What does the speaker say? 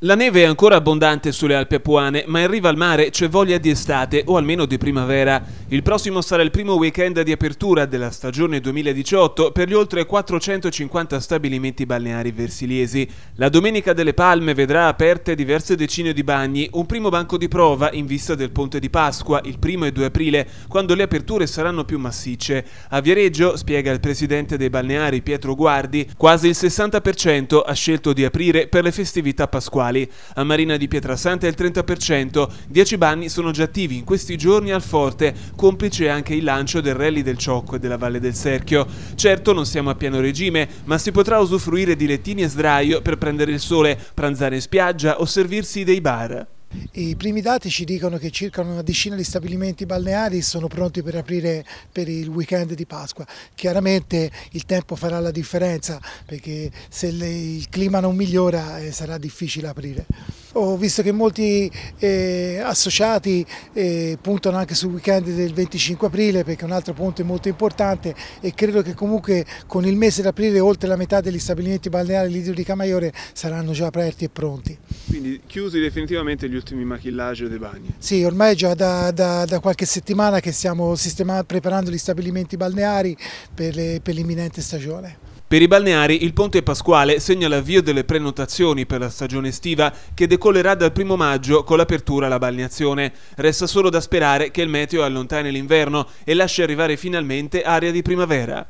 La neve è ancora abbondante sulle Alpi Apuane, ma in riva al mare c'è voglia di estate o almeno di primavera. Il prossimo sarà il primo weekend di apertura della stagione 2018 per gli oltre 450 stabilimenti balneari versiliesi. La Domenica delle Palme vedrà aperte diverse decine di bagni, un primo banco di prova in vista del ponte di Pasqua, il 1 e 2 aprile, quando le aperture saranno più massicce. A Viareggio, spiega il presidente dei balneari Pietro Guardi, quasi il 60% ha scelto di aprire per le festività pasquali quali a Marina di Pietrasanta è il 30%, 10 banni sono già attivi in questi giorni al forte, complice anche il lancio del rally del Ciocco e della Valle del Serchio. Certo non siamo a pieno regime, ma si potrà usufruire di lettini e sdraio per prendere il sole, pranzare in spiaggia o servirsi dei bar. I primi dati ci dicono che circa una decina di stabilimenti balneari sono pronti per aprire per il weekend di Pasqua. Chiaramente il tempo farà la differenza perché se il clima non migliora eh, sarà difficile aprire ho visto che molti eh, associati eh, puntano anche sul weekend del 25 aprile perché è un altro punto molto importante e credo che comunque con il mese d'aprile oltre la metà degli stabilimenti balneari Lidio di Camaiore saranno già aperti e pronti. Quindi chiusi definitivamente gli ultimi maquillage dei bagni? Sì, ormai è già da, da, da, qualche settimana che stiamo preparando gli stabilimenti balneari per l'imminente stagione. Per i balneari il ponte pasquale segna l'avvio delle prenotazioni per la stagione estiva che decollerà dal primo maggio con l'apertura alla balneazione. Resta solo da sperare che il meteo allontani l'inverno e lasci arrivare finalmente aria di primavera.